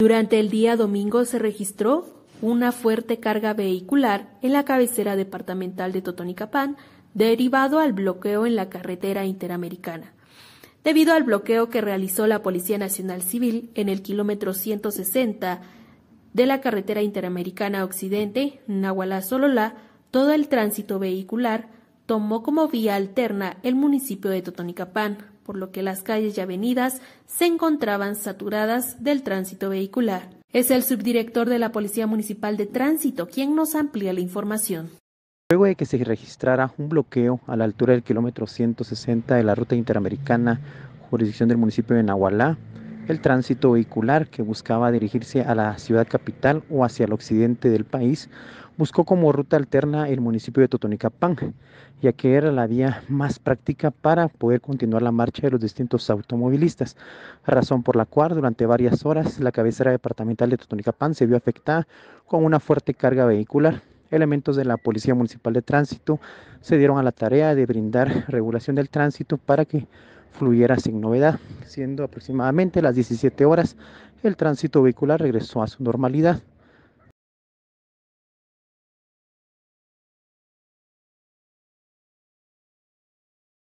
Durante el día domingo se registró una fuerte carga vehicular en la cabecera departamental de Totonicapán, derivado al bloqueo en la carretera interamericana. Debido al bloqueo que realizó la Policía Nacional Civil en el kilómetro 160 de la carretera interamericana occidente, Nahualá-Solola, todo el tránsito vehicular tomó como vía alterna el municipio de Totonicapán por lo que las calles y avenidas se encontraban saturadas del tránsito vehicular. Es el subdirector de la Policía Municipal de Tránsito quien nos amplía la información. Luego de que se registrara un bloqueo a la altura del kilómetro 160 de la ruta interamericana, jurisdicción del municipio de Nahualá, el tránsito vehicular que buscaba dirigirse a la ciudad capital o hacia el occidente del país buscó como ruta alterna el municipio de Totonicapán, ya que era la vía más práctica para poder continuar la marcha de los distintos automovilistas, razón por la cual durante varias horas la cabecera departamental de Totonicapán se vio afectada con una fuerte carga vehicular. Elementos de la Policía Municipal de Tránsito se dieron a la tarea de brindar regulación del tránsito para que fluyera sin novedad, siendo aproximadamente las 17 horas el tránsito vehicular regresó a su normalidad.